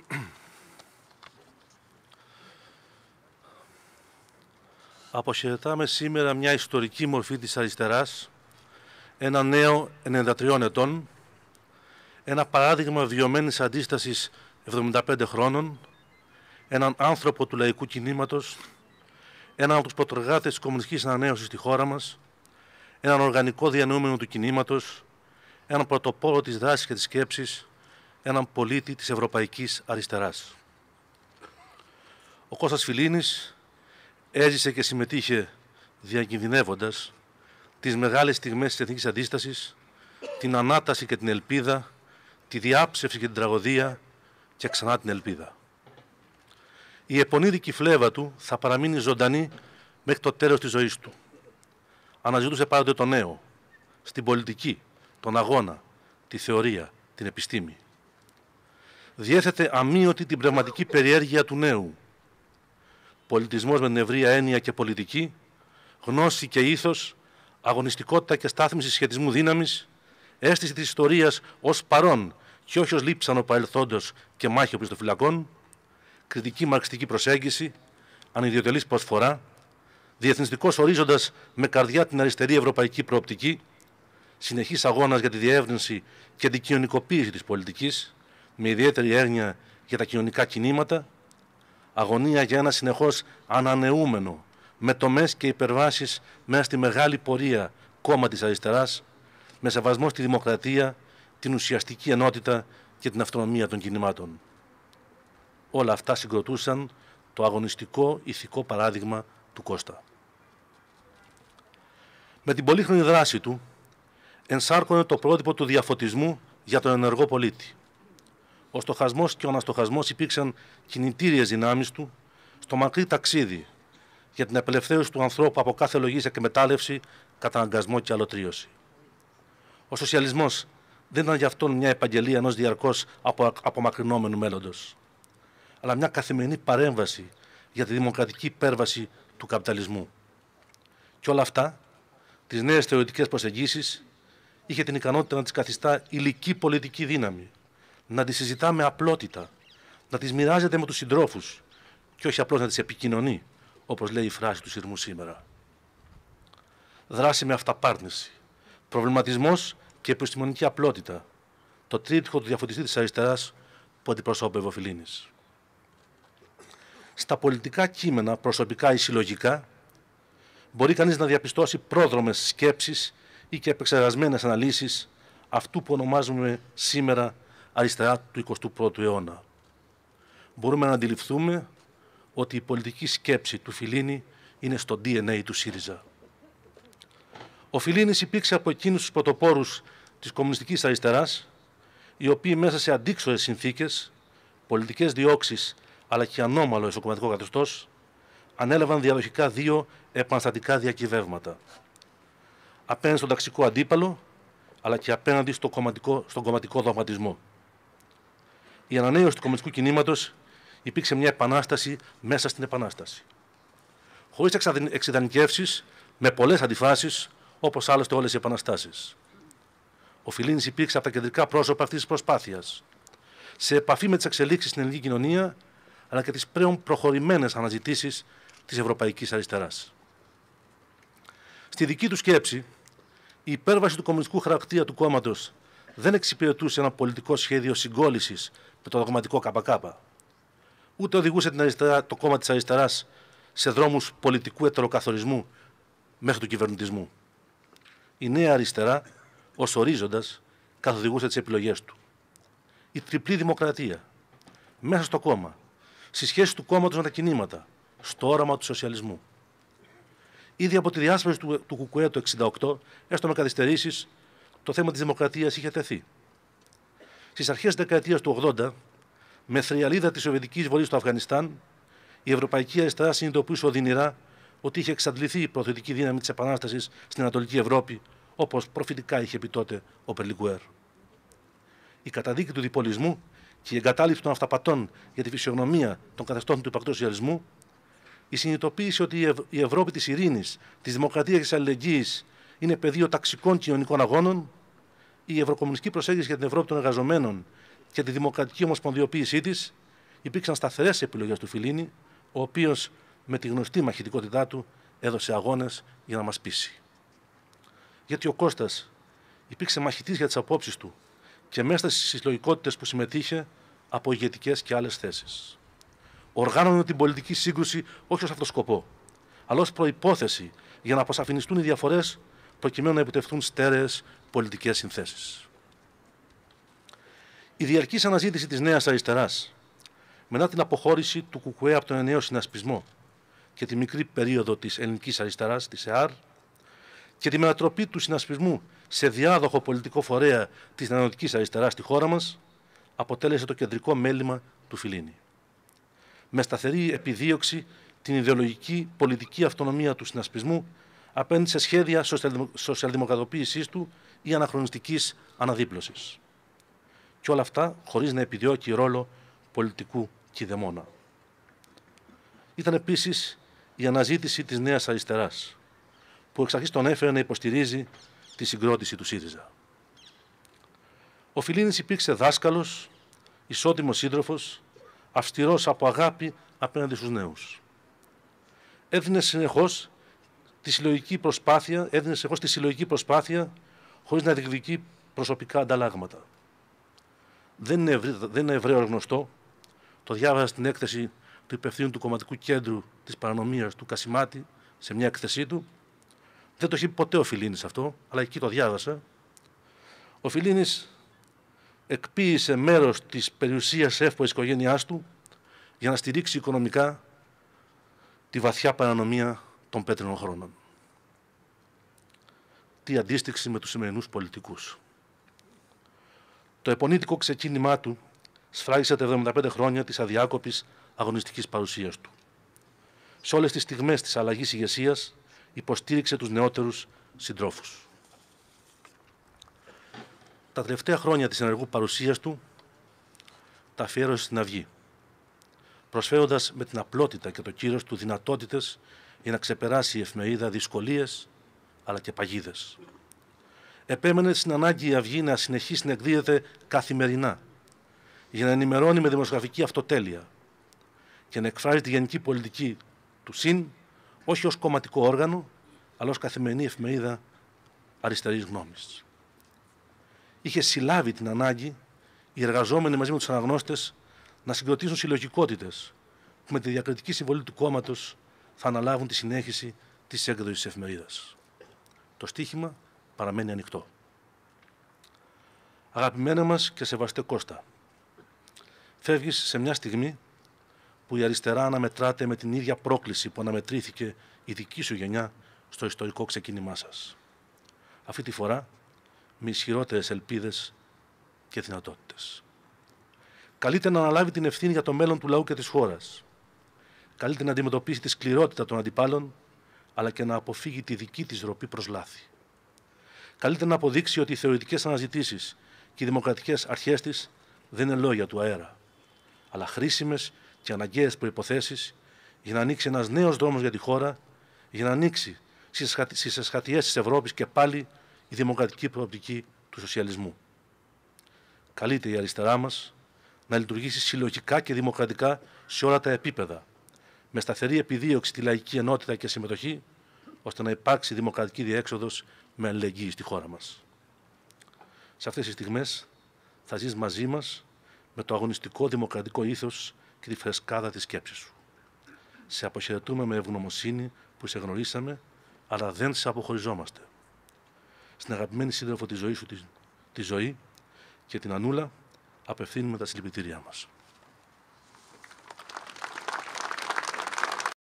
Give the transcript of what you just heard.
Αποχαιρετάμε σήμερα μια ιστορική μορφή της αριστεράς, ένα νέο 93 ετών, ένα παράδειγμα βιωμένης αντίστασης 75 χρόνων, έναν άνθρωπο του λαϊκού κινήματος, έναν από τους πρωτοργάτες της κομμουνιστικής ανανέωσης στη χώρα μας, έναν οργανικό διανοούμενο του κινήματος, έναν πρωτοπόρο της δράσης και της σκέψης, έναν πολίτη της Ευρωπαϊκής Αριστεράς. Ο Κώστας Φιλίνης έζησε και συμμετείχε διακινδυνεύοντας τις μεγάλες στιγμές της εθνικής αντίστασης, την ανάταση και την ελπίδα, τη διάψευση και την τραγωδία και ξανά την ελπίδα. Η επονίδικη φλέβα του θα παραμείνει ζωντανή μέχρι το τέλος της ζωής του. Αναζητούσε πάντοτε το νέο, στην πολιτική, τον αγώνα, τη θεωρία, την επιστήμη διέθετε αμύωτη την πνευματική περιέργεια του νέου. Πολιτισμός με την ευρεία έννοια και πολιτική, γνώση και ήθος, αγωνιστικότητα και στάθμιση σχετισμού δύναμης, αίσθηση της ιστορίας ως παρόν και όχι ως λήψανο παρελθόντος και μάχη οπλιστοφυλακών, κριτική μαρξιστική προσέγγιση, ανιδιοτελής προσφορά, διεθνιστικός ορίζοντας με καρδιά την αριστερή ευρωπαϊκή προοπτική, συνεχής αγώνας για τη διεύρυνση και την κοινωνικοποίηση της πολιτικής, με ιδιαίτερη έγνοια για τα κοινωνικά κινήματα, αγωνία για ένα συνεχώς ανανεούμενο, με τομές και υπερβάσεις μέσα στη μεγάλη πορεία κόμμα της αριστεράς, με σεβασμό στη δημοκρατία, την ουσιαστική ενότητα και την αυτονομία των κινημάτων. Όλα αυτά συγκροτούσαν το αγωνιστικό ηθικό παράδειγμα του Κώστα. Με την πολύχρονη δράση του, ενσάρκωνε το πρότυπο του διαφωτισμού για τον ενεργό πολίτη. Ο στοχασμός και ο αναστοχασμός υπήρξαν κινητήριες δυνάμεις του στο μακρύ ταξίδι για την απελευθέρωση του ανθρώπου από κάθε λογής εκμετάλλευση, καταναγκασμό και αλωτρίωση. Ο σοσιαλισμός δεν ήταν για αυτόν μια επαγγελία ενός διαρκώς απομακρυνόμενου μέλλοντος, αλλά μια καθημερινή παρέμβαση για τη δημοκρατική υπέρβαση του καπιταλισμού. Και όλα αυτά, τις νέες θεωρητικές προσεγγίσεις, είχε την ικανότητα να τις καθιστά υλική πολιτική δύναμη να τις συζητά με απλότητα, να τις μοιράζεται με τους συντρόφους και όχι απλώς να τις επικοινωνεί, όπως λέει η φράση του σειρμού σήμερα. Δράση με αυταπάρνηση, προβληματισμός και επιστημονική απλότητα, το τρίτυχο του διαφωτιστή της αριστεράς που αντιπροσώπευε ο Φιλίνης. Στα πολιτικά κείμενα, προσωπικά ή συλλογικά, μπορεί κανείς να διαπιστώσει πρόδρομες σκέψεις ή και επεξεργασμένες αναλύσεις αυτού που ονομάζουμε σήμερα αριστερά του 21ου αιώνα. Μπορούμε να αντιληφθούμε ότι η πολιτική σκέψη του Φιλίνη είναι στο DNA του ΣΥΡΙΖΑ. Ο Φιλίνης υπήρξε από εκείνους τους πρωτοπόρους της κομμουνιστικής αριστεράς, οι οποίοι μέσα σε αντίξωες συνθήκες, πολιτικές διώξεις αλλά και ανώμαλο εσωκομματικό καθεστώς, ανέλαβαν διαδοχικά δύο επαναστατικά διακυβεύματα. Απέναντι στον ταξικό αντίπαλο, αλλά και απέναντι κομματικό, στον κομματικό δογματισμό η ανανέωση του κομμουνιστικού κινήματος υπήρξε μια επανάσταση μέσα στην επανάσταση. Χωρίς εξειδανικεύσεις, με πολλές αντιφάσεις, όπως άλλωστε όλες οι επαναστάσεις. Ο Φιλίνης υπήρξε από τα κεντρικά πρόσωπα αυτής της προσπάθειας. Σε επαφή με τις εξελίξεις στην ελληνική κοινωνία, αλλά και τις πλέον προχωρημένες αναζητήσεις της ευρωπαϊκής αριστεράς. Στη δική του σκέψη, η υπέρβαση του κομμουνιστικού χαρακτήρα του κόμματος δεν εξυπηρετούσε ένα πολιτικό σχέδιο συγκόλληση με το δογματικό ΚΚ. Ούτε οδηγούσε την αριστερά, το κόμμα της αριστεράς σε δρόμους πολιτικού ετεροκαθορισμού μέχρι του κυβερνητισμού. Η νέα αριστερά, ως ορίζοντας, καθοδηγούσε τις επιλογές του. Η τριπλή δημοκρατία, μέσα στο κόμμα, στη σχέση του κόμματος με τα κινήματα, στο όραμα του σοσιαλισμού. Ήδη από τη διάσπαση του, του Κουκουέ το 1968, έστω με καθυστερήσεις, το θέμα της δημοκρατίας είχε τεθεί. Στις αρχές δεκαετίας του 80, με θριαλίδα της Σοβιετικής βολής στο Αφγανιστάν, η Ευρωπαϊκή Αριστερά συνειδητοποίησε οδυνηρά ότι είχε εξαντληθεί η προθετική δύναμη της Επανάστασης στην Ανατολική Ευρώπη, όπως προφητικά είχε πει τότε ο Περλιγκουέρ. Η καταδίκη του διπολισμού και η εγκατάλειψη των αυταπατών για τη φυσιογνωμία των καθεστώτων του υπαρκτού σοσιαλισμού, η συνειδητοποίηση ότι η, Ευρώπη της ειρήνης, της δημοκρατίας και της αλληλεγγύης είναι πεδίο ταξικών κοινωνικών αγώνων, η ευρωκομμουνιστική προσέγγιση για την Ευρώπη των εργαζομένων και τη δημοκρατική ομοσπονδιοποίησή της, υπήρξαν σταθερές επιλογές του Φιλίνη, ο οποίος με τη γνωστή μαχητικότητά του έδωσε αγώνες για να μας πείσει. Γιατί ο Κώστας υπήρξε μαχητής για τις απόψεις του και μέσα στις συλλογικότητες που συμμετείχε από ηγετικές και άλλες θέσεις. Οργάνωνε την πολιτική σύγκρουση όχι ως αυτό σκοπό, αλλά ως προπόθεση για να αποσαφινιστούν οι διαφορές προκειμένου να επιτευχθούν στέρεες πολιτικές συνθέσεις. Η διαρκής αναζήτηση της Νέας Αριστεράς μετά την αποχώρηση του Κουκουέ από τον εννέο συνασπισμό και τη μικρή περίοδο της ελληνικής αριστεράς, της ΕΑΡ, και τη μετατροπή του συνασπισμού σε διάδοχο πολιτικό φορέα της νεανοτικής αριστεράς στη χώρα μας, αποτέλεσε το κεντρικό μέλημα του Φιλίνη. Με σταθερή επιδίωξη την ιδεολογική πολιτική αυτονομία του συνασπισμού απέναντι σε σχέδια σοσιαλδημοκρατοποίησής του ή αναχρονιστικής αναδίπλωσης. Και όλα αυτά χωρίς να επιδιώκει ρόλο πολιτικού κηδεμόνα. Ήταν επίσης η αναχρονιστικης τη και ολα αυτα χωρις να επιδιωκει ρολο πολιτικου κηδεμονα ηταν επισης η αναζητηση της νέας αριστερα που εξ τον έφερε να υποστηρίζει τη συγκρότηση του ΣΥΡΙΖΑ. Ο Φιλίνης υπήρξε δάσκαλος, ισότιμος σύντροφος, αυστηρός από αγάπη απέναντι στους νέους. Έδινε συνεχώς τη συλλογική προσπάθεια, έδινε σε τη συλλογική προσπάθεια χωρίς να διεκδικεί προσωπικά ανταλλάγματα. Δεν είναι, ευρύ, δεν είναι γνωστό. Το διάβασα στην έκθεση του υπευθύνου του κομματικού κέντρου της παρανομίας του Κασιμάτη σε μια έκθεσή του. Δεν το έχει ποτέ ο Φιλίνης αυτό, αλλά εκεί το διάβασα. Ο Φιλίνης εκποίησε μέρος της περιουσίας εύπορης οικογένειάς οικογένειάς του για να στηρίξει οικονομικά τη βαθιά παρανομία των πέτρινων χρόνων. Τι αντίστοιξη με τους σημερινούς πολιτικούς. Το επονίτικο ξεκίνημά του σφράγισε τα 75 χρόνια της αδιάκοπης αγωνιστικής παρουσίας του. Σε όλες τις στιγμές της αλλαγής ηγεσίας υποστήριξε τους νεότερους συντρόφους. Τα τελευταία χρόνια της ενεργού παρουσίας του τα αφιέρωσε στην Αυγή, προσφέροντας με την απλότητα και το κύρος του δυνατότητες για να ξεπεράσει η εφημερίδα δυσκολίες αλλά και παγίδες. Επέμενε στην ανάγκη η Αυγή να συνεχίσει να εκδίδεται καθημερινά για να ενημερώνει με δημοσιογραφική αυτοτέλεια και να εκφράζει τη γενική πολιτική του ΣΥΝ όχι ως κομματικό όργανο, αλλά ως καθημερινή εφημερίδα αριστερής γνώμης. Είχε συλλάβει την ανάγκη οι εργαζόμενοι μαζί με τους αναγνώστες να συγκροτήσουν συλλογικότητες που με τη διακριτική συμβολή του κόμματος θα αναλάβουν τη συνέχιση της έκδοσης τη εφημερίδας. Το στίχημα παραμένει ανοιχτό. Αγαπημένα μας και σεβαστέ Κώστα, φεύγεις σε μια στιγμή που η αριστερά αναμετράται με την ίδια πρόκληση που αναμετρήθηκε η δική σου γενιά στο ιστορικό ξεκίνημά σας. Αυτή τη φορά με ισχυρότερες ελπίδες και δυνατότητες. Καλείται να αναλάβει την ευθύνη για το μέλλον του λαού και της χώρας καλείται να αντιμετωπίσει τη σκληρότητα των αντιπάλων, αλλά και να αποφύγει τη δική της ροπή προς λάθη. Καλείται να αποδείξει ότι οι θεωρητικές αναζητήσεις και οι δημοκρατικές αρχές της δεν είναι λόγια του αέρα, αλλά χρήσιμες και αναγκαίες προποθέσει για να ανοίξει ένας νέος δρόμος για τη χώρα, για να ανοίξει στις εσχατιές της Ευρώπης και πάλι η δημοκρατική προοπτική του σοσιαλισμού. Καλείται η αριστερά μας να λειτουργήσει συλλογικά και δημοκρατικά σε όλα τα επίπεδα, με σταθερή επιδίωξη τη λαϊκή ενότητα και συμμετοχή, ώστε να υπάρξει δημοκρατική διέξοδος με αλληλεγγύη στη χώρα μας. Σε αυτές τις στιγμές θα ζεις μαζί μας με το αγωνιστικό δημοκρατικό ήθος και τη φρεσκάδα της σκέψης σου. Σε αποχαιρετούμε με ευγνωμοσύνη που σε γνωρίσαμε, αλλά δεν σε αποχωριζόμαστε. Στην αγαπημένη σύντροφο τη ζωή σου, τη, ζωή και την Ανούλα, απευθύνουμε τα συλληπιτήριά μας.